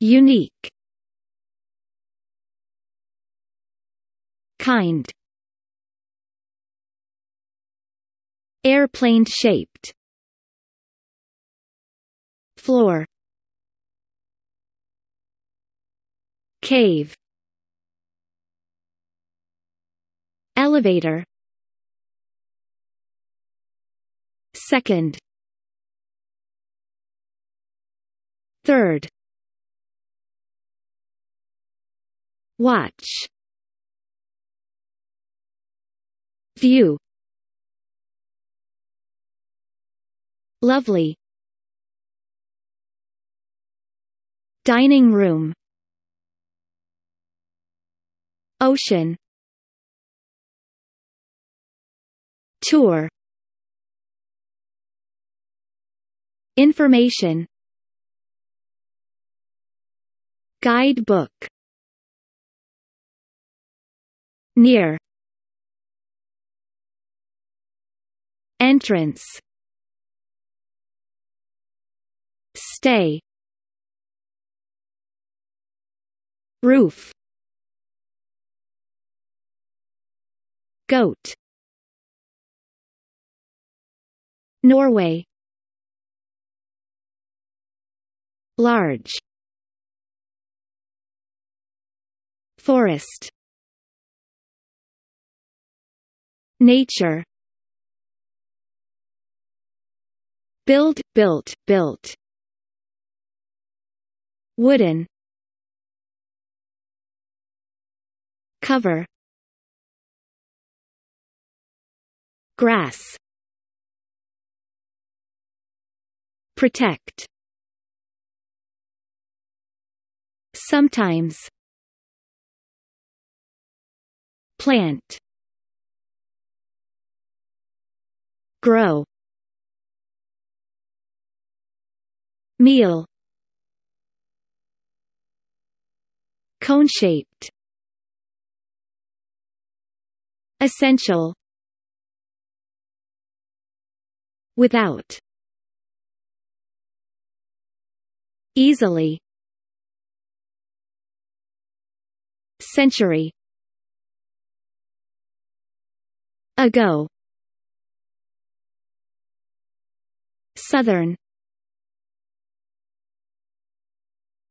Unique Kind Airplane shaped Floor Cave Elevator Second Third Watch View Lovely Dining room Ocean Tour Information Guidebook near entrance stay roof goat Norway large forest Nature Build, built, built Wooden Cover Grass Protect Sometimes Plant grow meal cone-shaped essential without easily century ago Southern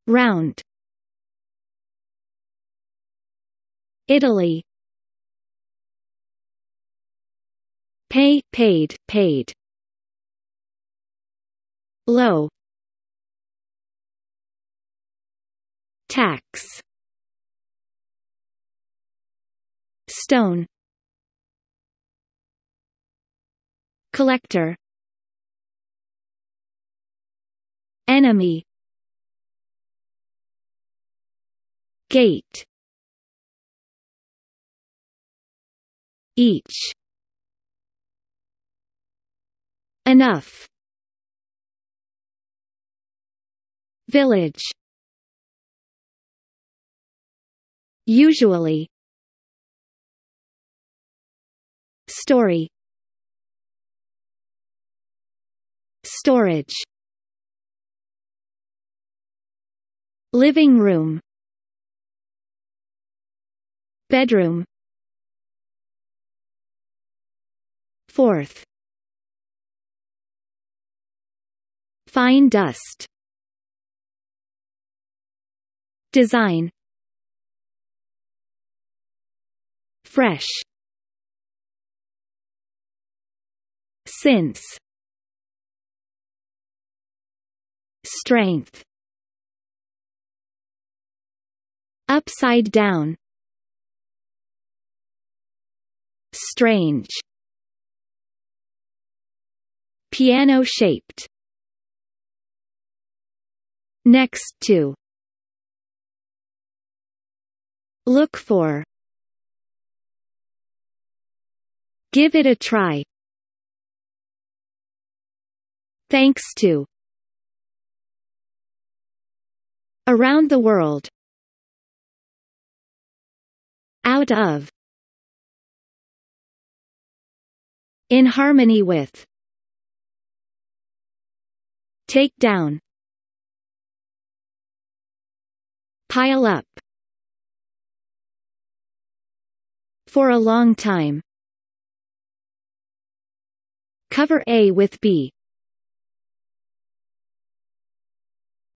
Round Italy Pay paid paid Low Tax Stone Collector Enemy Gate Each Enough Village Usually Story Storage Living room Bedroom Fourth Fine dust Design Fresh Since Strength Upside down Strange Piano-shaped Next to Look for Give it a try Thanks to Around the World out of in harmony with take down pile up for a long time cover A with B